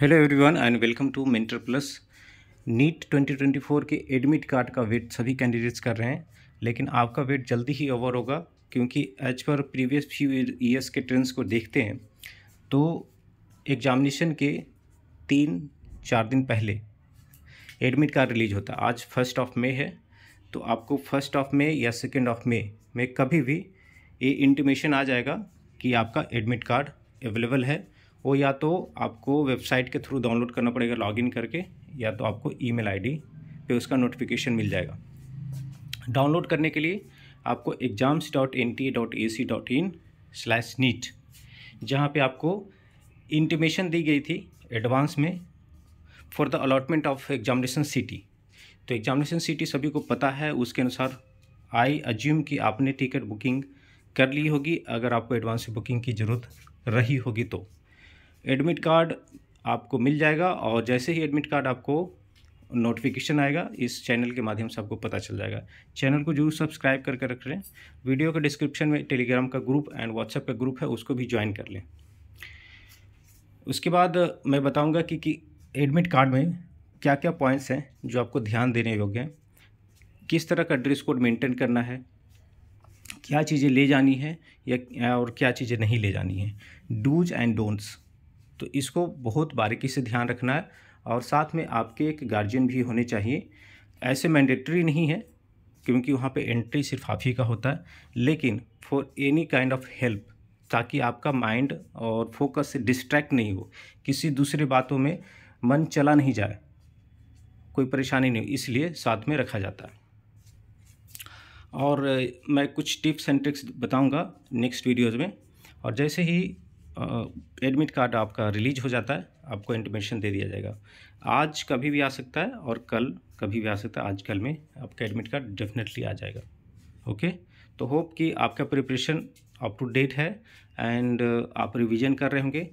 hello everyone and welcome to mentor plus NEET 2024 के admit card का wait सभी candidates कर रहे हैं लेकिन आपका वेट जल्दी ही ओवर होगा क्योंकि as per previous few years के ट्रेंड्स को देखते हैं तो एग्जामिनेशन के तीन चार दिन पहले एडमिट कार्ड रिलीज होता है आज फर्स्ट ऑफ मे है तो आपको फर्स्ट ऑफ मे या सेकेंड ऑफ मे में कभी भी ये इंटीमेशन आ जाएगा कि आपका एडमिट कार्ड अवेलेबल है वो या तो आपको वेबसाइट के थ्रू डाउनलोड करना पड़ेगा लॉगिन करके या तो आपको ईमेल आईडी पे उसका नोटिफिकेशन मिल जाएगा डाउनलोड करने के लिए आपको exams dot N T dot A C dot in slash NEET जहाँ पर आपको इंटीमेशन दी गई थी एडवांस में for the allotment of examination city तो एग्जामिनेशन सिटी सभी को पता है उसके अनुसार आई अज्यूम कि आपने टिकट बुकिंग कर ली होगी अगर आपको एडवांस बुकिंग की ज़रूरत रही होगी तो एडमिट कार्ड आपको मिल जाएगा और जैसे ही एडमिट कार्ड आपको नोटिफिकेशन आएगा इस चैनल के माध्यम से आपको पता चल जाएगा चैनल को जरूर सब्सक्राइब करके रख लें वीडियो के डिस्क्रिप्शन में टेलीग्राम का ग्रुप एंड व्हाट्सएप का ग्रुप है उसको भी ज्वाइन कर लें उसके बाद मैं बताऊंगा कि, कि एडमिट कार्ड में क्या क्या पॉइंट्स हैं जो आपको ध्यान देने योग्य हैं किस तरह का ड्रेस कोड मेंटेन करना है क्या चीज़ें ले जानी है या और क्या चीज़ें नहीं ले जानी है डूज एंड डोंट्स तो इसको बहुत बारीकी से ध्यान रखना है और साथ में आपके एक गार्जियन भी होने चाहिए ऐसे मैंडेटरी नहीं है क्योंकि वहाँ पे एंट्री सिर्फ आप ही का होता है लेकिन for any kind of help ताकि आपका माइंड और फोकस से डिस्ट्रैक्ट नहीं हो किसी दूसरे बातों में मन चला नहीं जाए कोई परेशानी नहीं इसलिए साथ में रखा जाता है और मैं कुछ टिप्स एंड ट्रिक्स बताऊंगा नेक्स्ट वीडियोज़ में और जैसे ही एडमिट कार्ड आपका रिलीज हो जाता है आपको इंटीमेशन दे दिया जाएगा आज कभी भी आ सकता है और कल कभी भी आ सकता है आज कल में आपका एडमिट कार्ड डेफिनेटली आ जाएगा ओके तो होप कि आपका प्रिपरेशन अप टू डेट है एंड आप रिवीजन कर रहे होंगे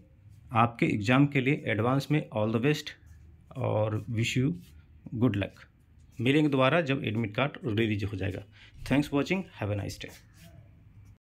आपके एग्ज़ाम के लिए एडवांस में ऑल द बेस्ट और विश यू गुड लक मिलेंगे दोबारा जब एडमिट कार्ड रिलीज हो जाएगा thanks watching have a nice day